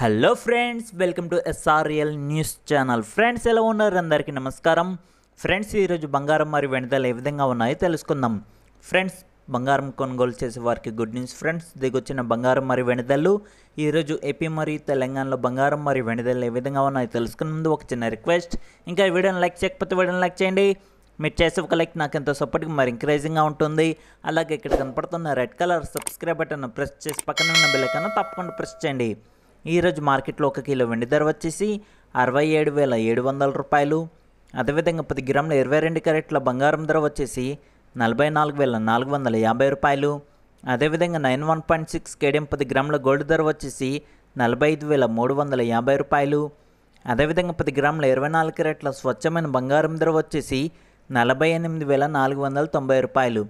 hello friends welcome to SRL news channel friends ఎలా ఉన్నారు అందరికీ నమస్కారం ఫ్రెండ్స్ ఈరోజు బంగారం మరియు వెనుదల ఏ విధంగా ఉన్నాయో తెలుసుకుందాం ఫ్రెండ్స్ బంగారం కొనుగోలు చేసే వారికి గుడ్ న్యూస్ ఫ్రెండ్స్ దిగొచ్చిన బంగారం మరియు వెనుదలు ఈరోజు ఏపీ మరియు తెలంగాణలో బంగారం మరియు వెనుదలు ఏ విధంగా ఉన్నాయో తెలుసుకున్న ముందు ఒక చిన్న రిక్వెస్ట్ ఇంకా ఈ వీడియోని లైక్ చేయకపోతే వీడియోని లైక్ చేయండి మీరు చేసే ఒక లైక్ నాకు ఎంతో సపోర్ట్గా మరి ఎంకరేజింగ్గా ఉంటుంది అలాగే ఇక్కడ కనపడుతున్న red colour subscribe button press చేసి పక్కన ఉన్న బిల్లకన్నా తప్పకుండా ప్రెస్ చేయండి ఈరోజు మార్కెట్లో ఒక కిలో వెండి ధర వచ్చేసి అరవై ఏడు వేల ఏడు వందల రూపాయలు అదేవిధంగా పది గ్రాముల ఇరవై రెండు క్యారెట్ల బంగారం ధర వచ్చేసి నలభై నాలుగు వేల నాలుగు వందల యాభై రూపాయలు అదేవిధంగా nine one point six KDM పది గ్రాముల గోల్డ్ ధర వచ్చేసి నలభై ఐదు వేల మూడు వందల యాభై రూపాయలు అదేవిధంగా పది గ్రాముల ఇరవై నాలుగు క్యారెట్ల స్వచ్ఛమైన బంగారం ధర వచ్చేసి నలభై ఎనిమిది వేల నాలుగు వందల తొంభై రూపాయలు